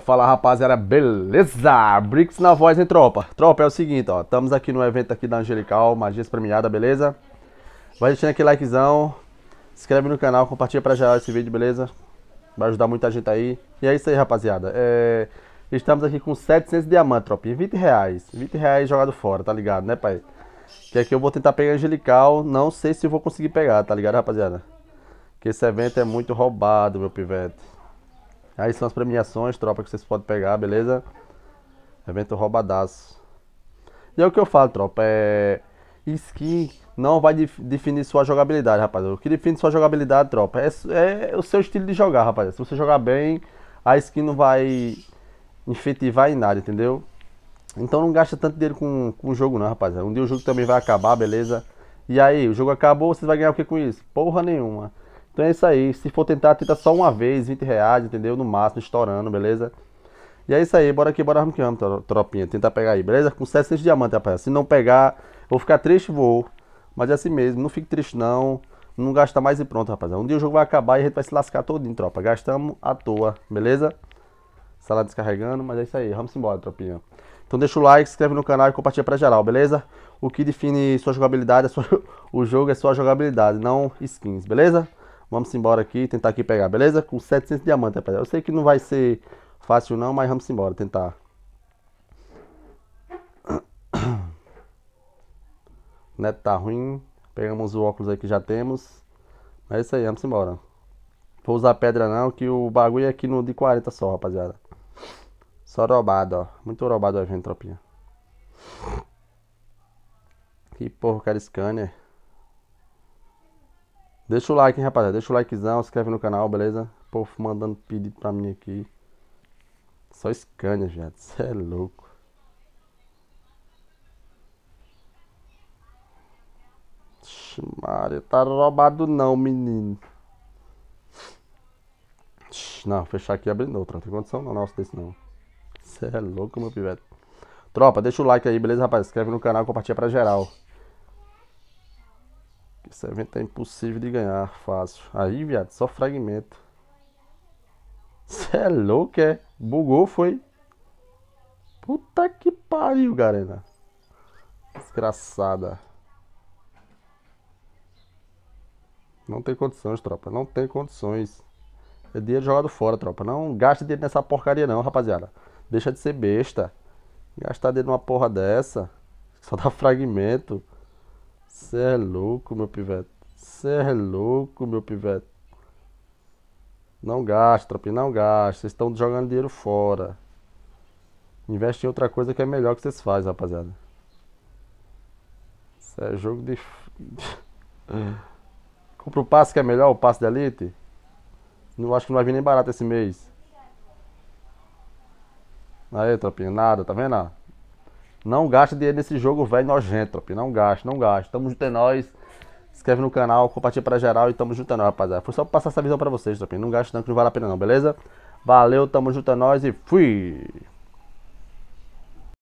fala rapaziada, beleza? Brix na voz, hein, tropa? Tropa, é o seguinte, ó, estamos aqui no evento aqui da Angelical, Magias Premiada, beleza? Vai deixando aquele likezão, se inscreve no canal, compartilha pra geral esse vídeo, beleza? Vai ajudar muita gente aí. E é isso aí, rapaziada. É... Estamos aqui com 700 diamantes, e 20 reais. 20 reais jogado fora, tá ligado, né, pai? Que aqui eu vou tentar pegar Angelical, não sei se vou conseguir pegar, tá ligado, rapaziada? Que esse evento é muito roubado, meu pivete. Aí são as premiações, tropa, que vocês podem pegar, beleza? Evento roubadaço. E é o que eu falo, tropa, é... Skin não vai definir sua jogabilidade, rapaz. O que define sua jogabilidade, tropa, é, é o seu estilo de jogar, rapaz. Se você jogar bem, a skin não vai efetivar em nada, entendeu? Então não gasta tanto dinheiro com, com o jogo não, rapaz. Um dia o jogo também vai acabar, beleza? E aí, o jogo acabou, vocês vão ganhar o que com isso? Porra nenhuma. Então é isso aí. Se for tentar, tenta só uma vez, 20 reais, entendeu? No máximo, estourando, beleza? E é isso aí, bora aqui, bora que amo, tropinha. Tentar pegar aí, beleza? Com 700 diamantes, rapaz. Se não pegar, vou ficar triste, vou. Mas é assim mesmo, não fique triste não. Não gasta mais e pronto, rapaz. Um dia o jogo vai acabar e a gente vai se lascar todinho, tropa. Gastamos à toa, beleza? Sala descarregando, mas é isso aí. Vamos embora, tropinha. Então deixa o like, se inscreve no canal e compartilha pra geral, beleza? O que define sua jogabilidade, é sua... o jogo é sua jogabilidade, não skins, beleza? Vamos embora aqui, tentar aqui pegar, beleza? Com 700 diamantes, rapaziada. Eu sei que não vai ser fácil não, mas vamos embora, tentar. O neto tá ruim. Pegamos o óculos aí que já temos. Mas é isso aí, vamos embora. Vou usar pedra não, que o bagulho é aqui no de 40 só, rapaziada. Só roubado, ó. Muito roubado o evento, tropinha. Que porra, cara, é scanner. Deixa o like, hein, rapaziada. Deixa o likezão, se inscreve no canal, beleza? O povo mandando pedido pra mim aqui. Só Scania, gente. Cê é louco. Maria, tá roubado não, menino. Não, fechar aqui e abrir outra. Não tem condição não, nossa, desse não. Cê é louco, meu pivete. Tropa, deixa o like aí, beleza, rapaz? Inscreve no canal, compartilha pra geral. Esse evento é impossível de ganhar, fácil. Aí, viado, só fragmento. Cê é louco, é? Bugou, foi? Puta que pariu, Garena. Desgraçada. Não tem condições, tropa. Não tem condições. É dinheiro jogado fora, tropa. Não gaste dinheiro nessa porcaria não, rapaziada. Deixa de ser besta. Gastar dinheiro numa porra dessa. Só dá fragmento. Cê é louco, meu pivete. Cê é louco, meu pivete. Não gaste, tropinha, não gaste! Vocês estão jogando dinheiro fora. Investe em outra coisa que é melhor que vocês fazem, rapaziada. Cê é jogo de. Compra o passe que é melhor, o passe da Elite. Não acho que não vai vir nem barato esse mês. Aí, tropinha, nada, tá vendo? Não gasta dinheiro nesse jogo velho nojento, Não gasta, não gasta. Tamo junto é nós. Inscreve no canal, compartilha pra geral e tamo junto é nós, rapaziada. Foi só pra passar essa visão pra vocês, tropi. Não gasta não, que não vale a pena não, beleza? Valeu, tamo junto é nós e fui!